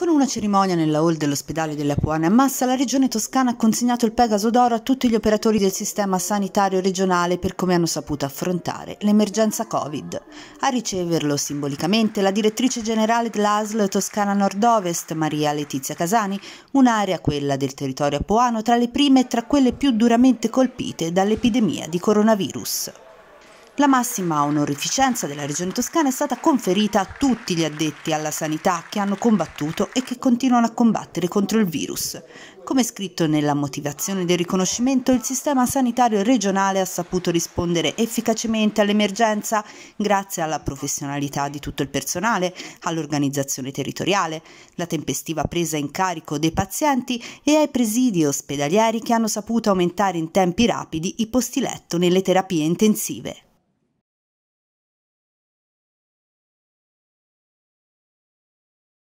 Con una cerimonia nella hall dell'ospedale della Puana a Massa, la regione toscana ha consegnato il Pegaso d'Oro a tutti gli operatori del sistema sanitario regionale per come hanno saputo affrontare l'emergenza Covid. A riceverlo simbolicamente la direttrice generale dell'ASL Toscana Nord-Ovest, Maria Letizia Casani, un'area, quella del territorio apuano, tra le prime e tra quelle più duramente colpite dall'epidemia di coronavirus. La massima onorificenza della regione toscana è stata conferita a tutti gli addetti alla sanità che hanno combattuto e che continuano a combattere contro il virus. Come scritto nella motivazione del riconoscimento, il sistema sanitario regionale ha saputo rispondere efficacemente all'emergenza grazie alla professionalità di tutto il personale, all'organizzazione territoriale, la tempestiva presa in carico dei pazienti e ai presidi ospedalieri che hanno saputo aumentare in tempi rapidi i posti letto nelle terapie intensive.